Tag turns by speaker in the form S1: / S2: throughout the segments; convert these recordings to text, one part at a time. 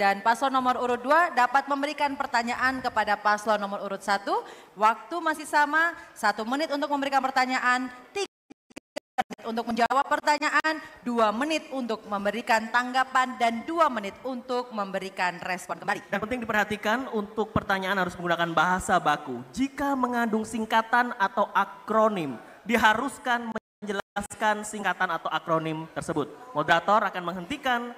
S1: dan paslon nomor urut 2 dapat memberikan pertanyaan kepada paslon nomor urut 1. Waktu masih sama, satu menit untuk memberikan pertanyaan, tiga menit untuk menjawab pertanyaan, dua menit untuk memberikan tanggapan, dan dua menit untuk
S2: memberikan respon kembali. Dan penting diperhatikan untuk pertanyaan harus menggunakan bahasa baku. Jika mengandung singkatan atau akronim, diharuskan menjelaskan singkatan atau akronim tersebut. Moderator akan menghentikan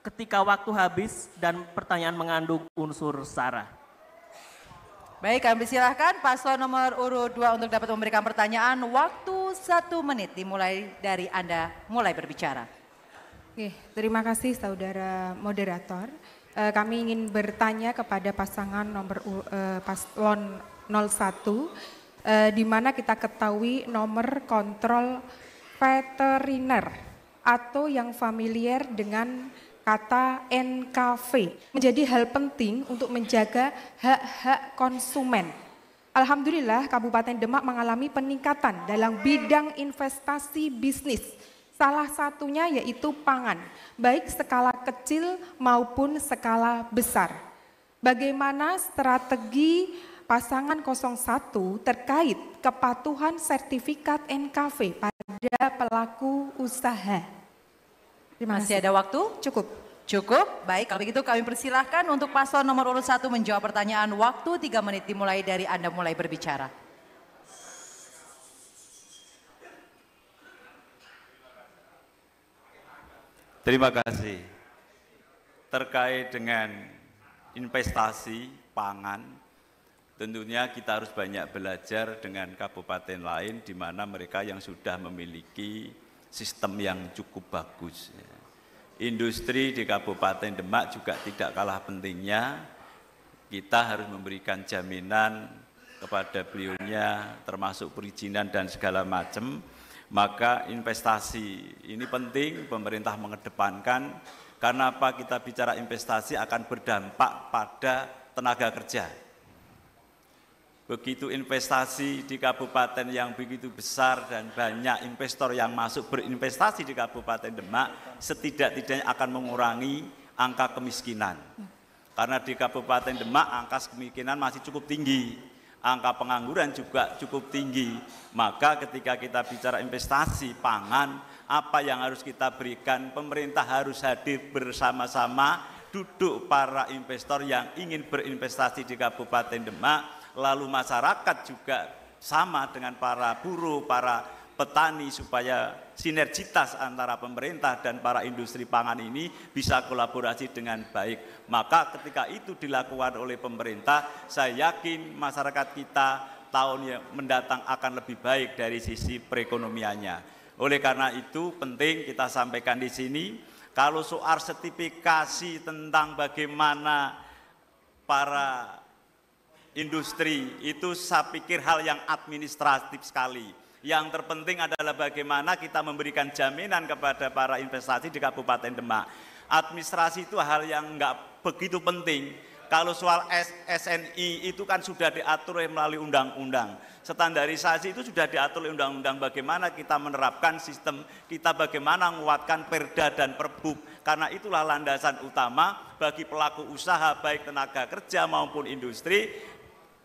S2: ketika waktu habis dan pertanyaan mengandung unsur sara. Baik, kami silahkan
S1: paslon nomor urut 2 untuk dapat memberikan pertanyaan. Waktu satu menit dimulai dari Anda mulai berbicara.
S3: Oke, terima kasih saudara moderator. E, kami ingin bertanya kepada pasangan nomor e, paslon 01, e, eh, di mana kita ketahui nomor kontrol veteriner atau yang familiar dengan kata NKV menjadi hal penting untuk menjaga hak-hak konsumen. Alhamdulillah Kabupaten Demak mengalami peningkatan dalam bidang investasi bisnis. Salah satunya yaitu pangan, baik skala kecil maupun skala besar. Bagaimana strategi pasangan 01 terkait kepatuhan sertifikat NKV pada pelaku usaha. Terima kasih. Masih ada
S1: waktu? Cukup. Cukup, baik. Kalau begitu kami persilahkan untuk paslon nomor urut satu menjawab pertanyaan. Waktu tiga menit dimulai dari Anda mulai berbicara.
S4: Terima kasih. Terkait dengan investasi pangan, tentunya kita harus banyak belajar dengan kabupaten lain di mana mereka yang sudah memiliki sistem yang cukup bagus. Ya Industri di Kabupaten Demak juga tidak kalah pentingnya. Kita harus memberikan jaminan kepada beliaunya termasuk perizinan dan segala macam. Maka investasi ini penting pemerintah mengedepankan karena apa kita bicara investasi akan berdampak pada tenaga kerja Begitu investasi di kabupaten yang begitu besar dan banyak investor yang masuk berinvestasi di Kabupaten Demak, setidak-tidaknya akan mengurangi angka kemiskinan. Karena di Kabupaten Demak angka kemiskinan masih cukup tinggi, angka pengangguran juga cukup tinggi. Maka ketika kita bicara investasi pangan, apa yang harus kita berikan? Pemerintah harus hadir bersama-sama duduk para investor yang ingin berinvestasi di Kabupaten Demak lalu masyarakat juga sama dengan para buruh, para petani supaya sinergitas antara pemerintah dan para industri pangan ini bisa kolaborasi dengan baik. Maka ketika itu dilakukan oleh pemerintah, saya yakin masyarakat kita tahun yang mendatang akan lebih baik dari sisi perekonomiannya. Oleh karena itu penting kita sampaikan di sini, kalau soal sertifikasi tentang bagaimana para industri itu saya pikir hal yang administratif sekali. Yang terpenting adalah bagaimana kita memberikan jaminan kepada para investasi di Kabupaten Demak. Administrasi itu hal yang nggak begitu penting, kalau soal SNI itu kan sudah diatur melalui undang-undang. Standarisasi itu sudah diatur oleh undang-undang bagaimana kita menerapkan sistem, kita bagaimana menguatkan perda dan perbuk. Karena itulah landasan utama bagi pelaku usaha baik tenaga kerja maupun industri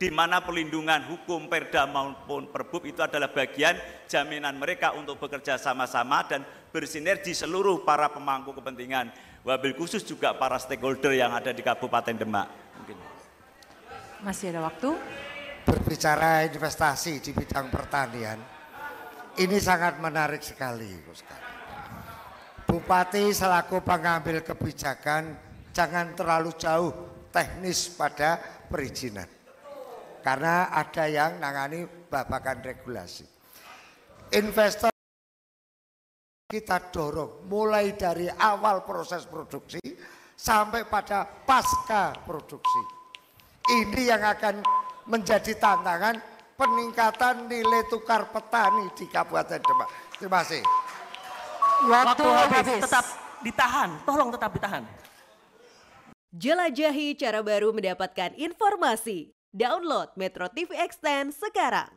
S4: di mana pelindungan hukum perda maupun perbuk itu adalah bagian jaminan mereka untuk bekerja sama-sama dan bersinergi seluruh para pemangku kepentingan, wabil khusus juga para stakeholder yang ada di Kabupaten Demak. Mungkin.
S5: Masih ada waktu? Berbicara investasi di bidang pertanian, ini sangat menarik sekali. Bupati selaku pengambil kebijakan jangan terlalu jauh teknis pada perizinan. Karena ada yang nangani babakan regulasi investor kita dorong mulai dari awal proses produksi sampai pada pasca produksi. Ini yang akan menjadi tantangan peningkatan nilai tukar petani di Kabupaten Demak. Terima kasih. Waktu, Waktu habis. habis. Tetap
S2: ditahan, tolong tetap ditahan.
S1: Jelajahi cara baru mendapatkan informasi. Download Metro TV Extend sekarang.